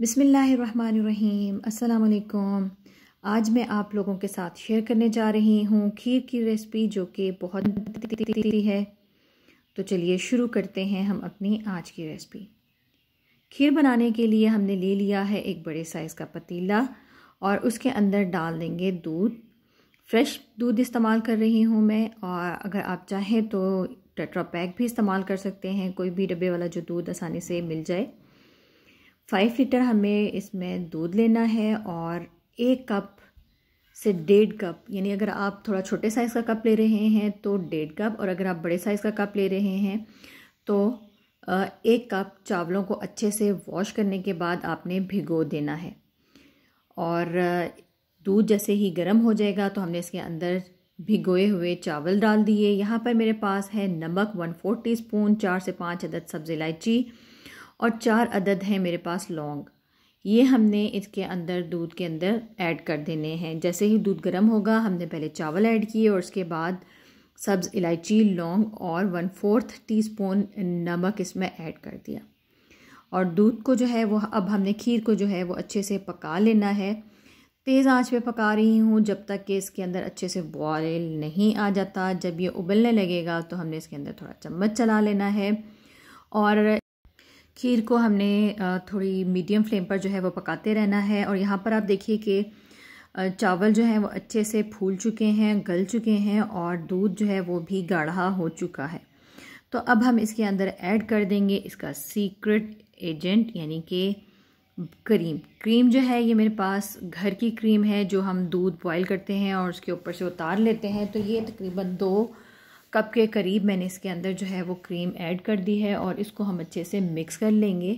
बिसमीम् अल्लाम आज मैं आप लोगों के साथ शेयर करने जा रही हूँ खीर की रेसिपी जो कि बहुत है तो चलिए शुरू करते हैं हम अपनी आज की रेसिपी खीर बनाने के लिए हमने ले लिया है एक बड़े साइज़ का पतीला और उसके अंदर डाल देंगे दूध फ्रेश दूध इस्तेमाल कर रही हूँ मैं और अगर आप चाहें तो टेट्रा पैक भी इस्तेमाल कर सकते हैं कोई भी डब्बे वाला जो दूध आसानी से मिल जाए फाइव लीटर हमें इसमें दूध लेना है और एक कप से डेढ़ कप यानी अगर आप थोड़ा छोटे साइज़ का कप ले रहे हैं तो डेढ़ कप और अगर आप बड़े साइज़ का कप ले रहे हैं तो एक कप चावलों को अच्छे से वॉश करने के बाद आपने भिगो देना है और दूध जैसे ही गर्म हो जाएगा तो हमने इसके अंदर भिगोए हुए चावल डाल दिए यहाँ पर मेरे पास है नमक वन फोर टी स्पून चार से पाँच अदद सब्ज़ इलायची और चार अदद हैं मेरे पास लौंग ये हमने इसके अंदर दूध के अंदर ऐड कर देने हैं जैसे ही दूध गर्म होगा हमने पहले चावल ऐड किए और उसके बाद सब्ज़ इलायची लौंग और वन फोर्थ टीस्पून नमक इसमें ऐड कर दिया और दूध को जो है वो अब हमने खीर को जो है वो अच्छे से पका लेना है तेज़ आंच पे पका रही हूँ जब तक कि इसके अंदर अच्छे से बॉयल नहीं आ जाता जब ये उबलने लगेगा तो हमने इसके अंदर थोड़ा चम्मच चला लेना है और खीर को हमने थोड़ी मीडियम फ्लेम पर जो है वो पकाते रहना है और यहाँ पर आप देखिए कि चावल जो है वो अच्छे से फूल चुके हैं गल चुके हैं और दूध जो है वो भी गाढ़ा हो चुका है तो अब हम इसके अंदर ऐड कर देंगे इसका सीक्रेट एजेंट यानी कि क्रीम क्रीम जो है ये मेरे पास घर की क्रीम है जो हम दूध बॉयल करते हैं और उसके ऊपर से उतार लेते हैं तो ये तकरीबन दो कप के करीब मैंने इसके अंदर जो है वो क्रीम ऐड कर दी है और इसको हम अच्छे से मिक्स कर लेंगे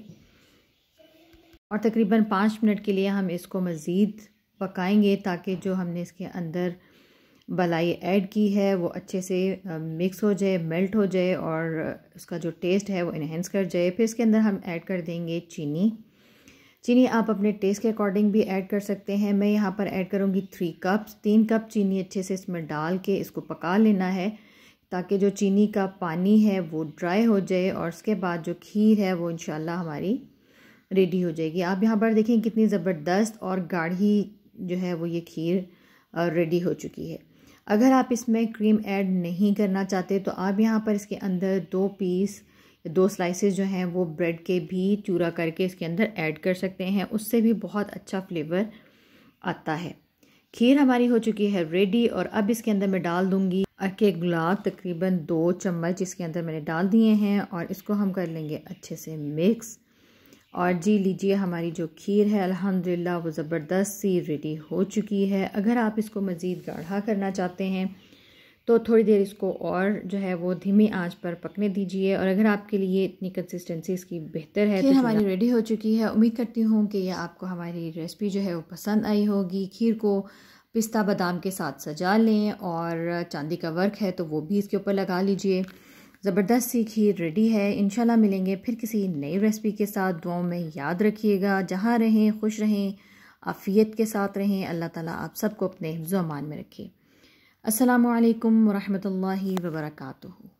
और तकरीबन पाँच मिनट के लिए हम इसको मज़ीद पकाएंगे ताकि जो हमने इसके अंदर बलाई ऐड की है वो अच्छे से मिक्स हो जाए मेल्ट हो जाए और उसका जो टेस्ट है वो इन्हेंस कर जाए फिर इसके अंदर हम ऐड कर देंगे चीनी चीनी आप अपने टेस्ट के अकॉर्डिंग भी ऐड कर सकते हैं मैं यहाँ पर ऐड करूँगी थ्री कप्स तीन कप चीनी अच्छे से इसमें डाल के इसको पका लेना है ताकि जो चीनी का पानी है वो ड्राई हो जाए और उसके बाद जो खीर है वो इन हमारी रेडी हो जाएगी आप यहाँ पर देखें कितनी ज़बरदस्त और गाढ़ी जो है वो ये खीर रेडी हो चुकी है अगर आप इसमें क्रीम ऐड नहीं करना चाहते तो आप यहाँ पर इसके अंदर दो पीस दो स्लाइसेस जो हैं वो ब्रेड के भी चूरा करके इसके अंदर ऐड कर सकते हैं उससे भी बहुत अच्छा फ्लेवर आता है खीर हमारी हो चुकी है रेडी और अब इसके अंदर मैं डाल दूँगी के गुलाब तकरीबन दो चम्मच इसके अंदर मैंने डाल दिए हैं और इसको हम कर लेंगे अच्छे से मिक्स और जी लीजिए हमारी जो खीर है अल्हम्दुलिल्लाह वो ज़बरदस्त सी रेडी हो चुकी है अगर आप इसको मज़ीद गाढ़ा करना चाहते हैं तो थोड़ी देर इसको और जो है वो धीमी आंच पर पकने दीजिए और अगर आपके लिए इतनी कंसिस्टेंसी इसकी बेहतर है खीर तो हमारी रेडी हो चुकी है उम्मीद करती हूँ कि यह आपको हमारी रेसिपी जो है वो पसंद आई होगी खीर को पिस्ता बादाम के साथ सजा लें और चांदी का वर्क है तो वो भी इसके ऊपर लगा लीजिए ज़बरदस्त सी खीर रेडी है इनशाला मिलेंगे फिर किसी नई रेसिपी के साथ दुआओं में याद रखिएगा जहाँ रहें खुश रहें आफ़ियत के साथ रहें अल्लाह ताला आप सबको अपने हिफ्ज़ अमान में रखें असलकम वरहमल वर्का